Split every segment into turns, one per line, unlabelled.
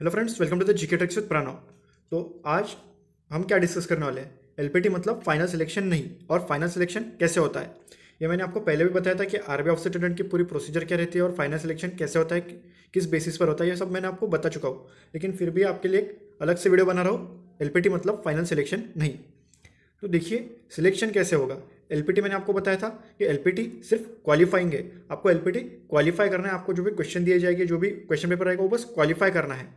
hello friends welcome to the GK techs with Pranav तो आज हम क्या डिस्कस करने वाले हैं एलपीटी मतलब फाइनल सिलेक्शन नहीं और फाइनल सिलेक्शन कैसे होता है ये मैंने आपको पहले भी बताया था कि आरबीआई ऑफिसर स्टूडेंट की पूरी प्रोसीजर क्या रहती है और फाइनल सिलेक्शन कैसे होता है किस बेसिस पर होता है ये सब मैंने आपको बता चुका हूँ लेकिन फिर भी आपके लिए एक अलग से वीडियो बना रहा हूँ एल मतलब फाइनल सिलेक्शन नहीं तो देखिए सिलेक्शन कैसे होगा एलपीटी मैंने आपको बताया था कि एलपीटी सिर्फ क्वालिफाइंग है आपको एलपीटी क्वालिफाई करना है आपको जो भी क्वेश्चन दिए जाएंगे जो भी क्वेश्चन पेपर आएगा वो बस क्वालिफाई करना है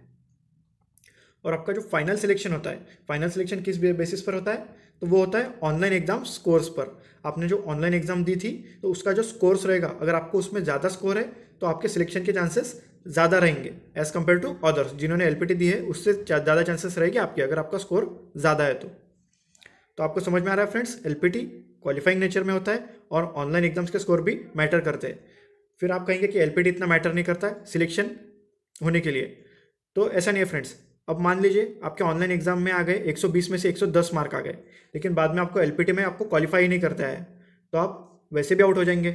और आपका जो फाइनल सिलेक्शन होता है फाइनल सिलेक्शन किस बेसिस पर होता है तो वो होता है ऑनलाइन एग्जाम स्कोर्स पर आपने जो ऑनलाइन एग्जाम दी थी तो उसका जो स्कोर्स रहेगा अगर आपको उसमें ज़्यादा स्कोर है तो आपके सिलेक्शन के चांसेस ज़्यादा रहेंगे एज़ कम्पेयर टू अदर्स जिन्होंने एल दी है उससे ज़्यादा चांसेस रहेगी आपके अगर आपका स्कोर ज़्यादा है तो तो आपको समझ में आ रहा है फ्रेंड्स एल क्वालिफाइंग नेचर में होता है और ऑनलाइन एग्जाम्स के स्कोर भी मैटर करते हैं फिर आप कहेंगे कि एल इतना मैटर नहीं करता है सिलेक्शन होने के लिए तो ऐसा नहीं है फ्रेंड्स अब मान लीजिए आपके ऑनलाइन एग्जाम में आ गए 120 में से 110 मार्क आ गए लेकिन बाद में आपको एल में आपको क्वालिफाई नहीं करता है तो आप वैसे भी आउट हो जाएंगे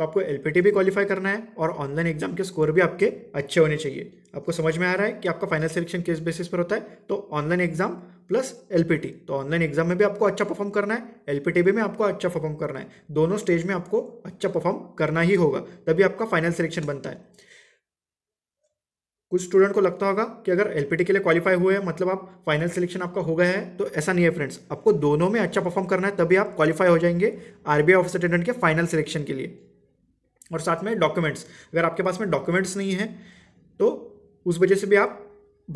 तो आपको एल भी क्वालिफाई करना है और ऑनलाइन एग्जाम के स्कोर भी आपके अच्छे होने चाहिए आपको समझ में आ रहा है कि आपका फाइनल सिलेक्शन किस बेसिस पर होता है तो ऑनलाइन एग्जाम प्लस एल तो ऑनलाइन एग्जाम में भी आपको अच्छा परफॉर्म करना है एल में आपको अच्छा परफॉर्म करना है दोनों स्टेज में आपको अच्छा परफॉर्म करना ही होगा तभी आपका फाइनल सिलेक्शन बनता है कुछ स्टूडेंट को लगता होगा कि अगर एल के लिए क्वालिफाई हुए हैं मतलब आप फाइनल सिलेक्शन आपका हो गया है तो ऐसा नहीं है फ्रेंड्स आपको दोनों में अच्छा परफॉर्म करना है तभी आप क्वालिफाई हो जाएंगे आरबीआई ऑफिस अटेंडेंट के फाइनल सिलेक्शन के लिए और साथ में डॉक्यूमेंट्स अगर आपके पास में डॉक्यूमेंट्स नहीं है तो उस वजह से भी आप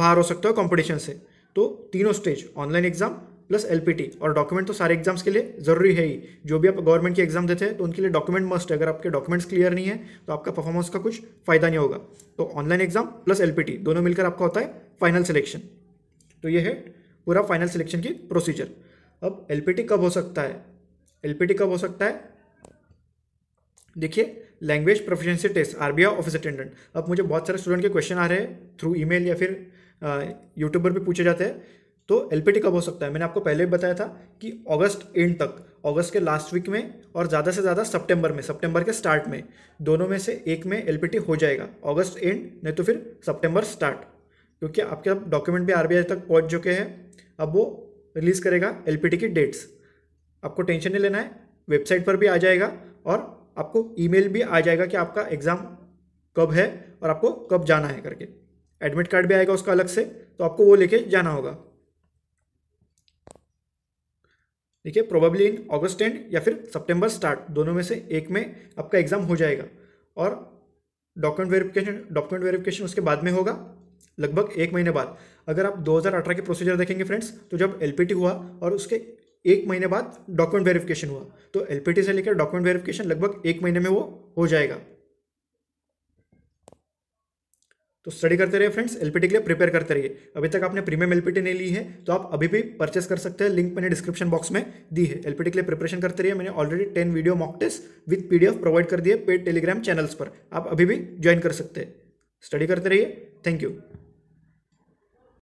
बाहर हो सकते हो कॉम्पिटिशन से तो तीनों stage online exam plus L और डॉक्यूमेंट तो सारे एग्जाम्स के लिए ज़रूरी है ही जो भी आप गवर्नमेंट के एग्जाम देते हैं तो उनके लिए डॉक्यूमेंट मस्ट है अगर आपके डॉक्यूमेंट्स क्लियर नहीं है तो आपका परफॉर्मेंस का कुछ फायदा नहीं होगा तो ऑनलाइन एग्जाम प्लस एल दोनों मिलकर आपका होता है फाइनल सिलेक्शन तो ये है पूरा फाइनल सिलेक्शन की प्रोसीजर अब एल कब हो सकता है एल कब हो सकता है देखिए लैंग्वेज प्रोफिशेंसी टेस्ट आर ऑफिस अटेंडेंट अब मुझे बहुत सारे स्टूडेंट के क्वेश्चन आ रहे हैं थ्रू ईमेल या फिर यूट्यूब पर भी पूछे जाते हैं तो एल कब हो सकता है मैंने आपको पहले भी बताया था कि अगस्त एंड तक अगस्त के लास्ट वीक में और ज़्यादा से ज़्यादा सितंबर में सितंबर के स्टार्ट में दोनों में से एक में एल हो जाएगा अगस्त एंड नहीं तो फिर सितंबर स्टार्ट क्योंकि आपके अब डॉक्यूमेंट भी आर तक पहुँच चुके हैं अब वो रिलीज़ करेगा एल की डेट्स आपको टेंशन नहीं लेना है वेबसाइट पर भी आ जाएगा और आपको ईमेल भी आ जाएगा कि आपका एग्ज़ाम कब है और आपको कब जाना है करके एडमिट कार्ड भी आएगा उसका अलग से तो आपको वो लेके जाना होगा देखिए प्रोबेबली इन अगस्त एंड या फिर सितंबर स्टार्ट दोनों में से एक में आपका एग्ज़ाम हो जाएगा और डॉक्यूमेंट वेरिफिकेशन डॉक्यूमेंट वेरिफिकेशन उसके बाद में होगा लगभग एक महीने बाद अगर आप 2018 के प्रोसीजर देखेंगे फ्रेंड्स तो जब एलपीटी हुआ और उसके एक महीने बाद डॉक्यूमेंट वेरिफिकेशन हुआ तो एलपीटी से लेकर डॉक्यूमेंट वेरिफिकेशन लगभग एक महीने में वो हो जाएगा तो स्टडी करते रहिए फ्रेंड्स एलपीटी के लिए प्रिपेयर करते रहिए अभी तक आपने प्रीमियम एलपीटी नहीं ली है तो आप अभी भी परचेस कर सकते हैं लिंक मैंने डिस्क्रिप्शन बॉक्स में दी है एलपीटी के लिए प्रिपरेशन करते रहिए मैंने already ten video mock test with PDF provide कर दिए पेड टेलीग्राम चैनल्स पर आप अभी भी ज्वाइन कर सकते हैं स्टडी करते रहिए थैंक यू